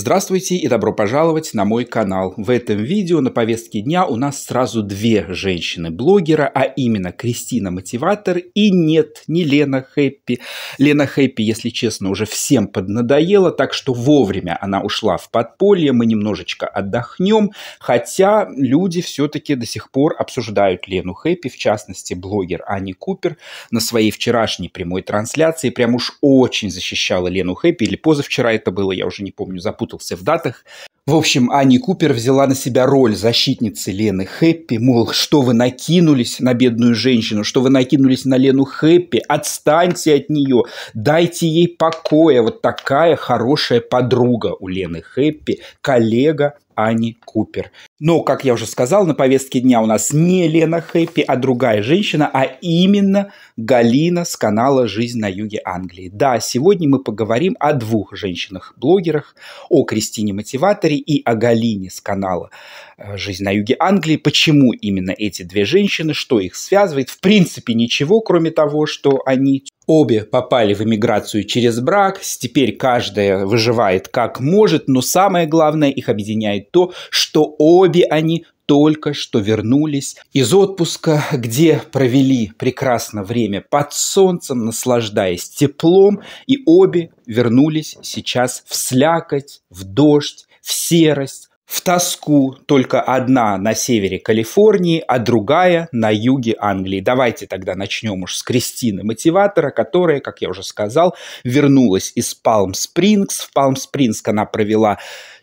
Здравствуйте и добро пожаловать на мой канал. В этом видео на повестке дня у нас сразу две женщины-блогера, а именно Кристина Мотиватор и нет, не Лена Хэппи. Лена Хэппи, если честно, уже всем поднадоела, так что вовремя она ушла в подполье, мы немножечко отдохнем, хотя люди все-таки до сих пор обсуждают Лену Хэппи, в частности блогер Ани Купер на своей вчерашней прямой трансляции прям уж очень защищала Лену Хэппи, или позавчера это было, я уже не помню, запутался запутался в датах. В общем, Ани Купер взяла на себя роль защитницы Лены Хэппи, мол, что вы накинулись на бедную женщину, что вы накинулись на Лену Хэппи, отстаньте от нее, дайте ей покоя. Вот такая хорошая подруга у Лены Хэппи, коллега, Ани Купер. Но, как я уже сказал, на повестке дня у нас не Лена Хэппи, а другая женщина, а именно Галина с канала «Жизнь на юге Англии». Да, сегодня мы поговорим о двух женщинах-блогерах, о Кристине Мотиваторе и о Галине с канала э, «Жизнь на юге Англии». Почему именно эти две женщины, что их связывает? В принципе, ничего, кроме того, что они Обе попали в эмиграцию через брак, теперь каждая выживает как может, но самое главное их объединяет то, что обе они только что вернулись из отпуска, где провели прекрасное время под солнцем, наслаждаясь теплом, и обе вернулись сейчас в слякоть, в дождь, в серость, в тоску только одна на севере Калифорнии, а другая на юге Англии. Давайте тогда начнем уж с Кристины Мотиватора, которая, как я уже сказал, вернулась из Палм-Спрингс. В Палм-Спрингс она провела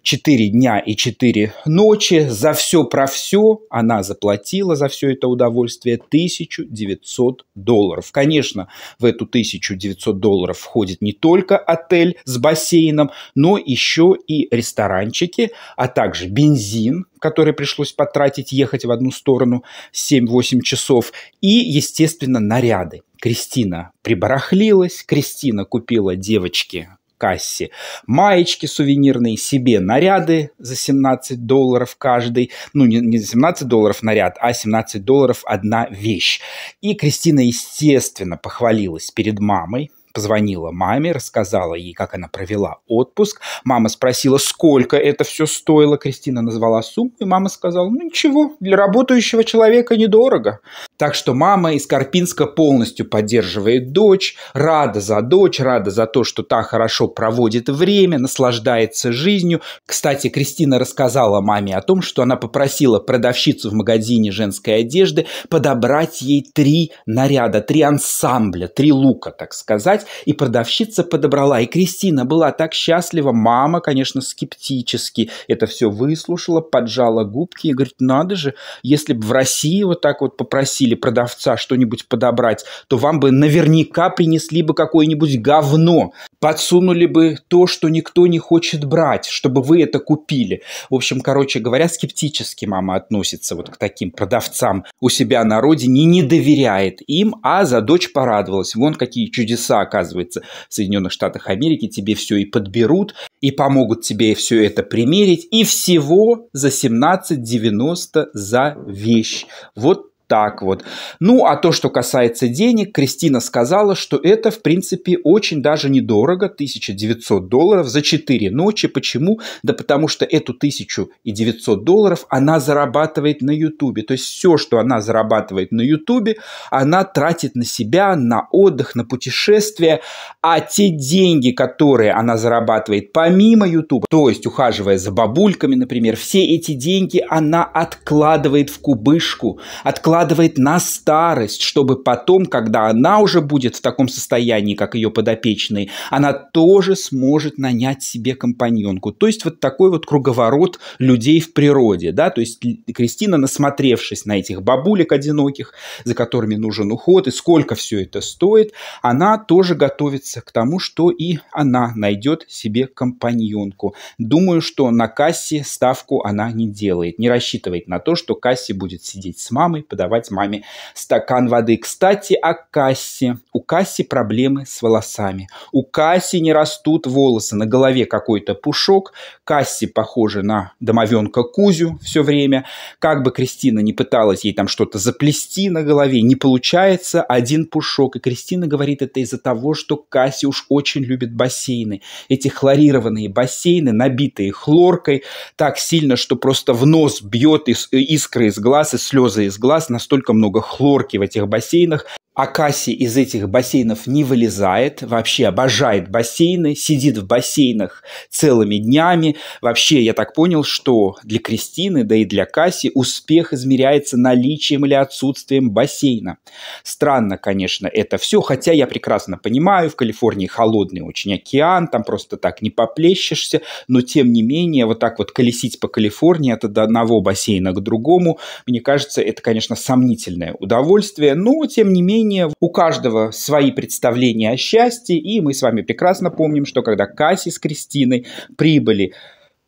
4 дня и 4 ночи. За все про все она заплатила за все это удовольствие 1900 долларов. Конечно, в эту 1900 долларов входит не только отель с бассейном, но еще и ресторанчики, а также бензин, который пришлось потратить, ехать в одну сторону 7-8 часов, и, естественно, наряды. Кристина прибарахлилась, Кристина купила девочке кассе. Маечки сувенирные, себе наряды за 17 долларов каждый. Ну, не, не за 17 долларов наряд, а 17 долларов одна вещь. И Кристина, естественно, похвалилась перед мамой, позвонила маме, рассказала ей, как она провела отпуск. Мама спросила, сколько это все стоило. Кристина назвала сумму, и мама сказала, ну ничего, для работающего человека недорого. Так что мама из Карпинска полностью поддерживает дочь, рада за дочь, рада за то, что та хорошо проводит время, наслаждается жизнью. Кстати, Кристина рассказала маме о том, что она попросила продавщицу в магазине женской одежды подобрать ей три наряда, три ансамбля, три лука, так сказать, продать, и продавщица подобрала, и Кристина была так счастлива, мама, конечно, скептически это все выслушала, поджала губки и говорит, надо же, если бы в России вот так вот попросили продавца что-нибудь подобрать, то вам бы наверняка принесли бы какое-нибудь говно, подсунули бы то, что никто не хочет брать, чтобы вы это купили. В общем, короче говоря, скептически мама относится вот к таким продавцам у себя на родине, не доверяет им, а за дочь порадовалась. Вон какие чудеса оказывается в Соединенных Штатах Америки, тебе все и подберут, и помогут тебе все это примерить, и всего за 17,90 за вещь. Вот так вот. Ну, а то, что касается денег, Кристина сказала, что это, в принципе, очень даже недорого, 1900 долларов за 4 ночи. Почему? Да потому что эту 1900 долларов она зарабатывает на Ютубе. То есть все, что она зарабатывает на Ютубе, она тратит на себя, на отдых, на путешествия. А те деньги, которые она зарабатывает помимо Ютуба, то есть ухаживая за бабульками, например, все эти деньги она откладывает в кубышку, откладывает откладывает на старость, чтобы потом, когда она уже будет в таком состоянии, как ее подопечные, она тоже сможет нанять себе компаньонку. То есть вот такой вот круговорот людей в природе. Да? То есть Кристина, насмотревшись на этих бабулек одиноких, за которыми нужен уход и сколько все это стоит, она тоже готовится к тому, что и она найдет себе компаньонку. Думаю, что на кассе ставку она не делает, не рассчитывает на то, что кассе будет сидеть с мамой, подавать давать маме стакан воды. Кстати, о Кассе. У Касси проблемы с волосами. У Касси не растут волосы. На голове какой-то пушок. Касси похожа на домовенка Кузю все время. Как бы Кристина не пыталась ей там что-то заплести на голове, не получается один пушок. И Кристина говорит это из-за того, что Касси уж очень любит бассейны. Эти хлорированные бассейны, набитые хлоркой, так сильно, что просто в нос бьет э, искры из глаз и слезы из глаз настолько много хлорки в этих бассейнах, Акаси из этих бассейнов не вылезает, вообще обожает бассейны, сидит в бассейнах целыми днями. Вообще, я так понял, что для Кристины, да и для Касси успех измеряется наличием или отсутствием бассейна. Странно, конечно, это все, хотя я прекрасно понимаю, в Калифорнии холодный очень океан, там просто так не поплещешься, но тем не менее, вот так вот колесить по Калифорнии от одного бассейна к другому, мне кажется, это, конечно, сомнительное удовольствие, но тем не менее, мнения, у каждого свои представления о счастье, и мы с вами прекрасно помним, что когда Касси с Кристиной прибыли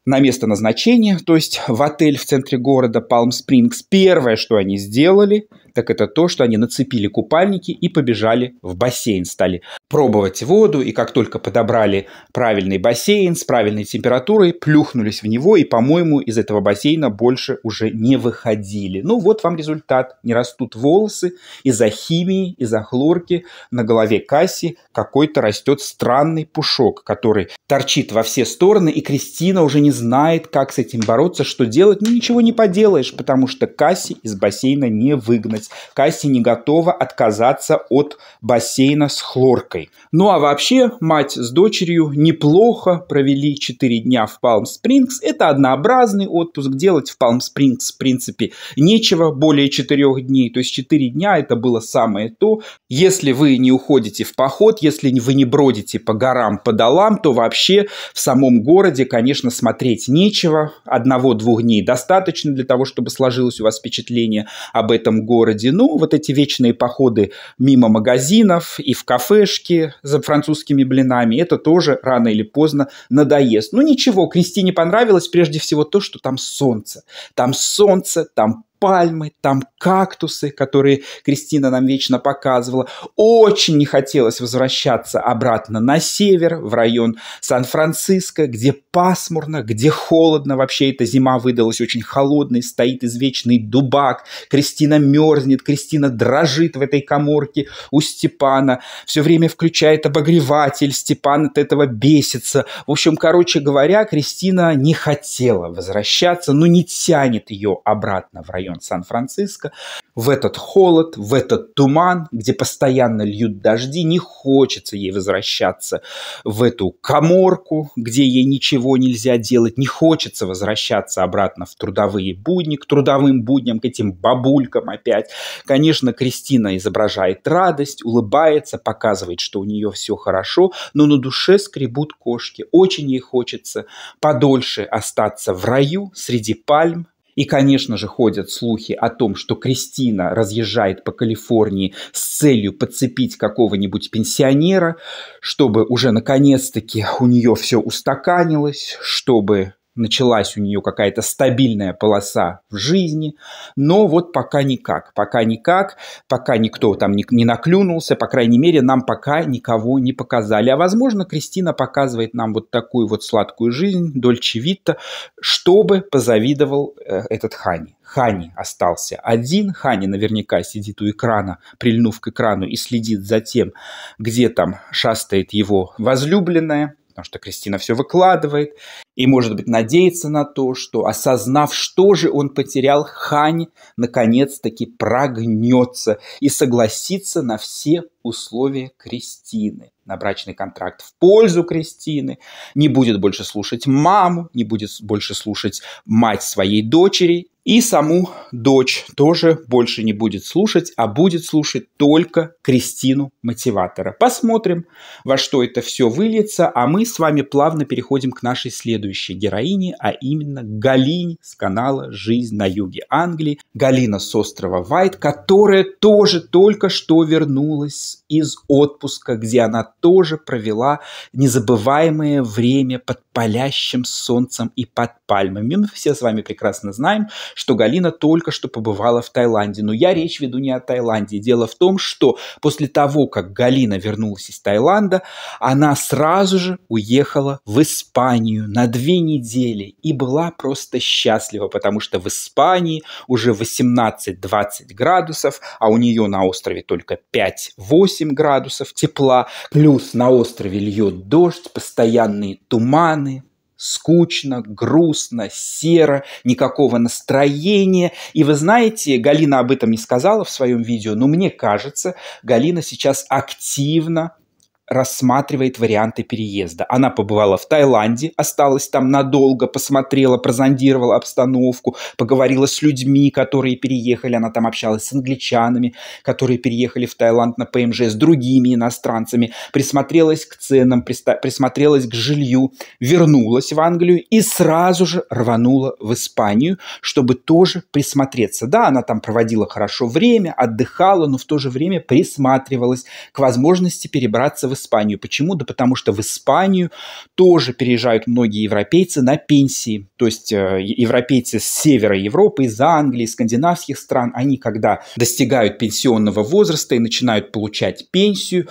на место назначения, то есть в отель в центре города Палм Спрингс, первое, что они сделали, так это то, что они нацепили купальники и побежали в бассейн, стали пробовать воду, и как только подобрали правильный бассейн с правильной температурой, плюхнулись в него, и, по-моему, из этого бассейна больше уже не выходили. Ну вот вам результат. Не растут волосы из-за химии, из-за хлорки. На голове Касси какой-то растет странный пушок, который торчит во все стороны, и Кристина уже не знает, как с этим бороться, что делать. Ну ничего не поделаешь, потому что Касси из бассейна не выгнать месяц Касси не готова отказаться от бассейна с хлоркой. Ну а вообще, мать с дочерью неплохо провели 4 дня в Палм-Спрингс. Это однообразный отпуск. Делать в Палм-Спрингс, в принципе, нечего более 4 дней. То есть 4 дня это было самое то. Если вы не уходите в поход, если вы не бродите по горам, по долам, то вообще в самом городе, конечно, смотреть нечего. Одного-двух дней достаточно для того, чтобы сложилось у вас впечатление об этом городе Бородино, вот эти вечные походы мимо магазинов и в кафешки за французскими блинами, это тоже рано или поздно надоест. Ну ничего, Кристине понравилось прежде всего то, что там солнце. Там солнце, там пальмы, там кактусы, которые Кристина нам вечно показывала. Очень не хотелось возвращаться обратно на север, в район Сан-Франциско, где пасмурно, где холодно. Вообще эта зима выдалась очень холодной, стоит извечный дубак. Кристина мерзнет, Кристина дрожит в этой коморке у Степана. Все время включает обогреватель, Степан от этого бесится. В общем, короче говоря, Кристина не хотела возвращаться, но не тянет ее обратно в район район Сан-Франциско, в этот холод, в этот туман, где постоянно льют дожди, не хочется ей возвращаться в эту коморку, где ей ничего нельзя делать, не хочется возвращаться обратно в трудовые будни, к трудовым будням, к этим бабулькам опять. Конечно, Кристина изображает радость, улыбается, показывает, что у нее все хорошо, но на душе скребут кошки. Очень ей хочется подольше остаться в раю среди пальм, и, конечно же, ходят слухи о том, что Кристина разъезжает по Калифорнии с целью подцепить какого-нибудь пенсионера, чтобы уже наконец-таки у нее все устаканилось, чтобы началась у нее какая-то стабильная полоса в жизни, но вот пока никак, пока никак, пока никто там не, не наклюнулся, по крайней мере, нам пока никого не показали. А возможно, Кристина показывает нам вот такую вот сладкую жизнь, Дольче Витта, чтобы позавидовал э, этот Хани. Хани остался один. Хани наверняка сидит у экрана, прильнув к экрану и следит за тем, где там шастает его возлюбленная – потому что Кристина все выкладывает, и, может быть, надеется на то, что, осознав, что же он потерял, Хань наконец-таки прогнется и согласится на все условия Кристины на брачный контракт в пользу Кристины, не будет больше слушать маму, не будет больше слушать мать своей дочери, и саму дочь тоже больше не будет слушать, а будет слушать только Кристину Мотиватора. Посмотрим, во что это все выльется, а мы с вами плавно переходим к нашей следующей героине, а именно Галине с канала «Жизнь на юге Англии», Галина с острова Вайт, которая тоже только что вернулась из отпуска, где она тоже провела незабываемое время под палящим солнцем и под пальмами. Мы все с вами прекрасно знаем, что Галина только что побывала в Таиланде. Но я речь веду не о Таиланде. Дело в том, что после того, как Галина вернулась из Таиланда, она сразу же уехала в Испанию на две недели и была просто счастлива, потому что в Испании уже 18-20 градусов, а у нее на острове только 5-8, 8 градусов тепла, плюс на острове льет дождь, постоянные туманы, скучно, грустно, серо, никакого настроения. И вы знаете, Галина об этом не сказала в своем видео, но мне кажется, Галина сейчас активно рассматривает варианты переезда. Она побывала в Таиланде, осталась там надолго, посмотрела, прозондировала обстановку, поговорила с людьми, которые переехали. Она там общалась с англичанами, которые переехали в Таиланд на ПМЖ, с другими иностранцами, присмотрелась к ценам, присмотрелась к жилью, вернулась в Англию и сразу же рванула в Испанию, чтобы тоже присмотреться. Да, она там проводила хорошо время, отдыхала, но в то же время присматривалась к возможности перебраться в Испанию. Почему? Да потому что в Испанию тоже переезжают многие европейцы на пенсии. То есть э, европейцы с севера Европы, из Англии, скандинавских стран, они когда достигают пенсионного возраста и начинают получать пенсию,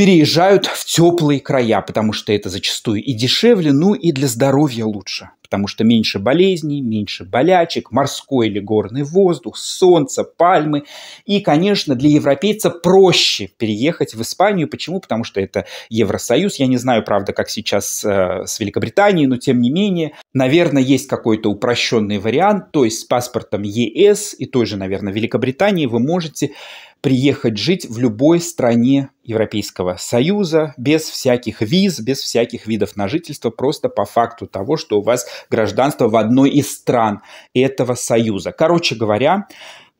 переезжают в теплые края, потому что это зачастую и дешевле, ну и для здоровья лучше, потому что меньше болезней, меньше болячек, морской или горный воздух, солнце, пальмы. И, конечно, для европейца проще переехать в Испанию. Почему? Потому что это Евросоюз. Я не знаю, правда, как сейчас э, с Великобританией, но тем не менее, наверное, есть какой-то упрощенный вариант, то есть с паспортом ЕС и той же, наверное, Великобритании вы можете приехать жить в любой стране Европейского Союза без всяких виз, без всяких видов на жительство, просто по факту того, что у вас гражданство в одной из стран этого Союза. Короче говоря,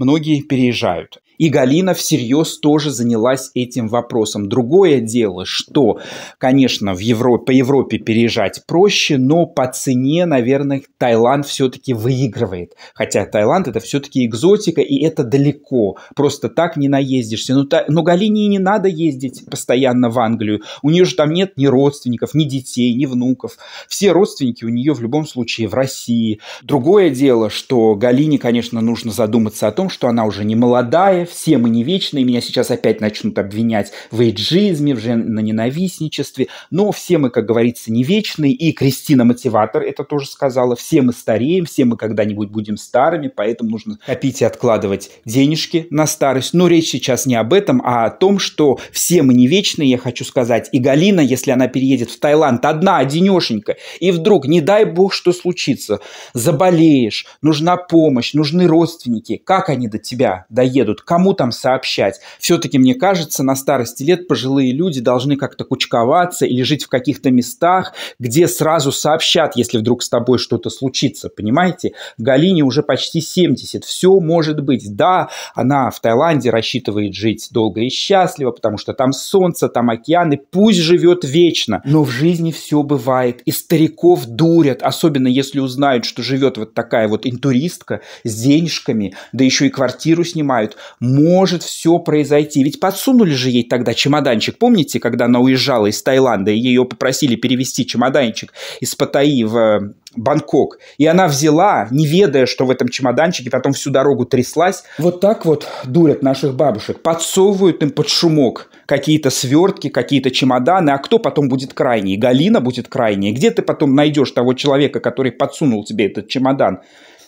многие переезжают. И Галина всерьез тоже занялась этим вопросом. Другое дело, что, конечно, в Европе, по Европе переезжать проще, но по цене, наверное, Таиланд все-таки выигрывает. Хотя Таиланд это все-таки экзотика, и это далеко. Просто так не наездишься. Но, ну, но ну, Галине не надо ездить постоянно в Англию. У нее же там нет ни родственников, ни детей, ни внуков. Все родственники у нее в любом случае в России. Другое дело, что Галине, конечно, нужно задуматься о том, что она уже не молодая, все мы не вечные, меня сейчас опять начнут обвинять в эйджизме, в ненавистничестве, но все мы, как говорится, не вечные, и Кристина Мотиватор это тоже сказала, все мы стареем, все мы когда-нибудь будем старыми, поэтому нужно копить и откладывать денежки на старость. Но речь сейчас не об этом, а о том, что все мы не вечные, я хочу сказать, и Галина, если она переедет в Таиланд одна, одинешенька, и вдруг, не дай бог, что случится, заболеешь, нужна помощь, нужны родственники, как они они до тебя доедут, кому там сообщать. Все-таки, мне кажется, на старости лет пожилые люди должны как-то кучковаться или жить в каких-то местах, где сразу сообщат, если вдруг с тобой что-то случится, понимаете? Галине уже почти 70, все может быть. Да, она в Таиланде рассчитывает жить долго и счастливо, потому что там солнце, там океаны, пусть живет вечно. Но в жизни все бывает, и стариков дурят, особенно если узнают, что живет вот такая вот интуристка с денежками, да еще и и квартиру снимают. Может все произойти. Ведь подсунули же ей тогда чемоданчик. Помните, когда она уезжала из Таиланда, и ее попросили перевести чемоданчик из Паттайи в э, Бангкок. И она взяла, не ведая, что в этом чемоданчике, потом всю дорогу тряслась. Вот так вот дурят наших бабушек. Подсовывают им под шумок какие-то свертки, какие-то чемоданы. А кто потом будет крайний? Галина будет крайней. Где ты потом найдешь того человека, который подсунул тебе этот чемодан?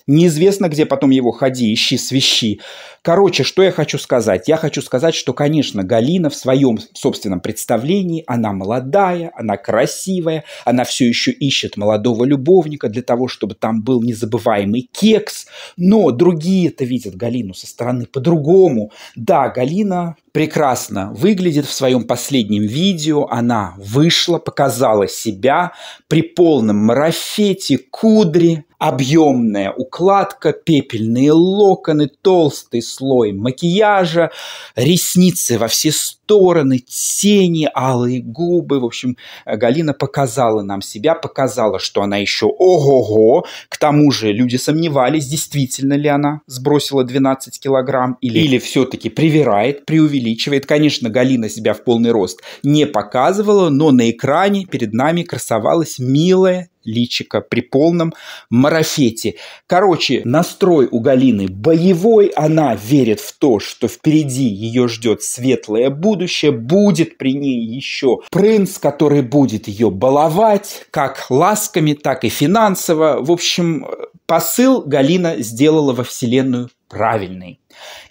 неизвестно где потом его ходи, ищи, свищи. Короче, что я хочу сказать? Я хочу сказать, что, конечно, Галина в своем собственном представлении, она молодая, она красивая, она все еще ищет молодого любовника для того, чтобы там был незабываемый кекс, но другие это видят Галину со стороны по-другому. Да, Галина прекрасно выглядит в своем последнем видео. Она вышла, показала себя при полном марафете, кудре, объемная укладка, пепельные локоны, толстый слой макияжа, ресницы во все стороны стороны, тени, алые губы. В общем, э, Галина показала нам себя, показала, что она еще ого-го. К тому же люди сомневались, действительно ли она сбросила 12 килограмм или, или все-таки привирает, преувеличивает. Конечно, Галина себя в полный рост не показывала, но на экране перед нами красовалась милая личика при полном марафете. Короче, настрой у Галины боевой, она верит в то, что впереди ее ждет светлое будущее, будет при ней еще принц, который будет ее баловать как ласками, так и финансово. В общем, посыл Галина сделала во Вселенную правильный.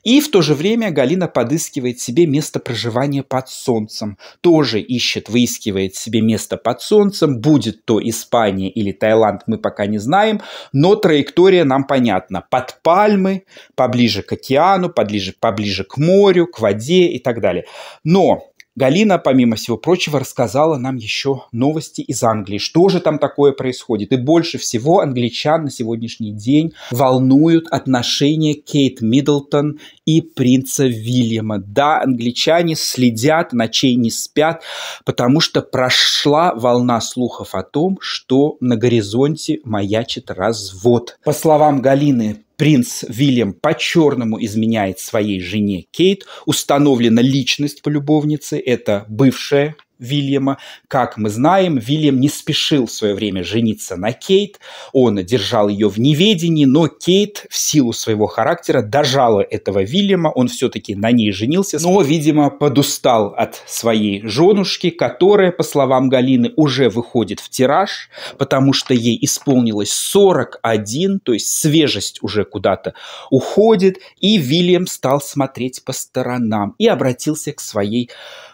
И в то же время Галина подыскивает себе место проживания под солнцем. Тоже ищет, выискивает себе место под солнцем. Будет то Испания или Таиланд, мы пока не знаем. Но траектория нам понятна. Под пальмы, поближе к океану, поближе, поближе к морю, к воде и так далее. Но Галина, помимо всего прочего, рассказала нам еще новости из Англии. Что же там такое происходит? И больше всего англичан на сегодняшний день волнуют отношения Кейт Миддлтон и принца Вильяма. Да, англичане следят, ночей не спят, потому что прошла волна слухов о том, что на горизонте маячит развод. По словам Галины, принц Вильям по-черному изменяет своей жене Кейт. Установлена личность полюбовницы. Это бывшая Вильяма. Как мы знаем, Вильям не спешил в свое время жениться на Кейт. Он держал ее в неведении, но Кейт в силу своего характера дожала этого Вильяма. Он все-таки на ней женился, но, видимо, подустал от своей женушки, которая, по словам Галины, уже выходит в тираж, потому что ей исполнилось 41, то есть свежесть уже куда-то уходит. И Вильям стал смотреть по сторонам и обратился к своей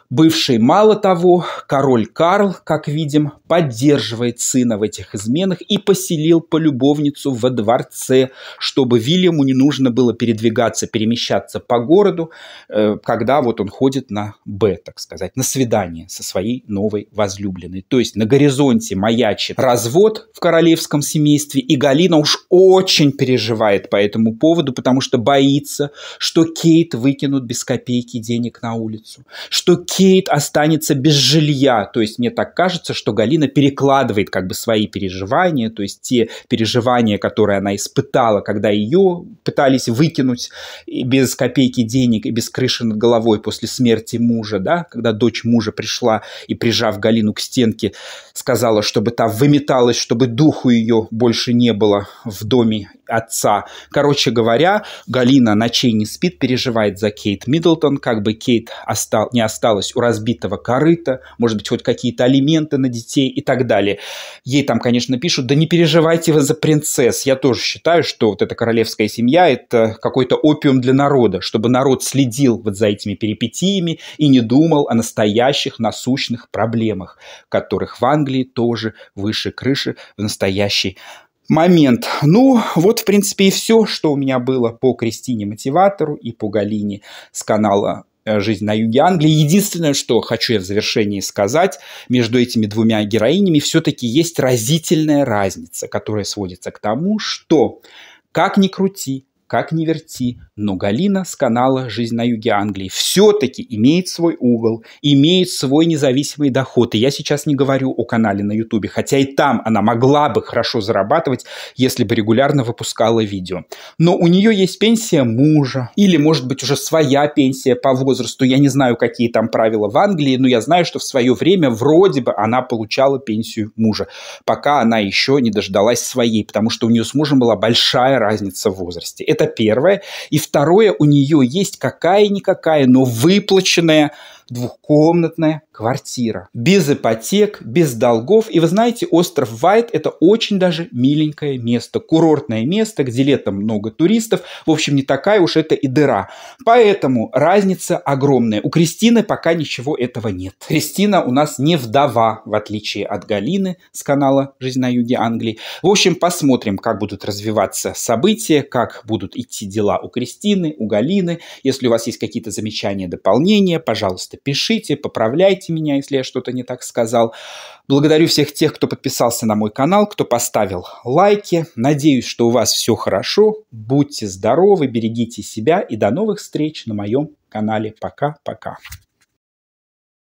Бывший, мало того, король Карл, как видим, поддерживает сына в этих изменах и поселил полюбовницу во дворце, чтобы Вильяму не нужно было передвигаться, перемещаться по городу, э, когда вот он ходит на «Б», так сказать, на свидание со своей новой возлюбленной. То есть на горизонте маячит развод в королевском семействе, и Галина уж очень переживает по этому поводу, потому что боится, что Кейт выкинут без копейки денег на улицу, что Кейт Кейт останется без жилья. То есть мне так кажется, что Галина перекладывает как бы свои переживания, то есть те переживания, которые она испытала, когда ее пытались выкинуть без копейки денег и без крыши над головой после смерти мужа, да, когда дочь мужа пришла и, прижав Галину к стенке, сказала, чтобы та выметалась, чтобы духу ее больше не было в доме отца. Короче говоря, Галина ночей не спит, переживает за Кейт Миддлтон, как бы Кейт остал, не осталась осталось у разбитого корыта, может быть, хоть какие-то алименты на детей и так далее. Ей там, конечно, пишут, да не переживайте вы за принцесс. Я тоже считаю, что вот эта королевская семья – это какой-то опиум для народа, чтобы народ следил вот за этими перипетиями и не думал о настоящих насущных проблемах, которых в Англии тоже выше крыши в настоящий момент. Ну, вот, в принципе, и все, что у меня было по Кристине Мотиватору и по Галине с канала Э, жизнь на юге Англии. Единственное, что хочу я в завершении сказать, между этими двумя героинями все-таки есть разительная разница, которая сводится к тому, что как ни крути, как ни верти, но Галина с канала «Жизнь на юге Англии» все-таки имеет свой угол, имеет свой независимый доход. И я сейчас не говорю о канале на Ютубе, хотя и там она могла бы хорошо зарабатывать, если бы регулярно выпускала видео. Но у нее есть пенсия мужа или, может быть, уже своя пенсия по возрасту. Я не знаю, какие там правила в Англии, но я знаю, что в свое время вроде бы она получала пенсию мужа, пока она еще не дождалась своей, потому что у нее с мужем была большая разница в возрасте это первое. И второе, у нее есть какая-никакая, но выплаченная двухкомнатная квартира. Без ипотек, без долгов. И вы знаете, остров Вайт – это очень даже миленькое место, курортное место, где летом много туристов. В общем, не такая уж это и дыра. Поэтому разница огромная. У Кристины пока ничего этого нет. Кристина у нас не вдова, в отличие от Галины с канала «Жизнь на юге Англии». В общем, посмотрим, как будут развиваться события, как будут идти дела у Кристины, у Галины. Если у вас есть какие-то замечания, дополнения, пожалуйста, пожалуйста, пишите, поправляйте меня, если я что-то не так сказал. Благодарю всех тех, кто подписался на мой канал, кто поставил лайки. Надеюсь, что у вас все хорошо. Будьте здоровы, берегите себя и до новых встреч на моем канале. Пока-пока.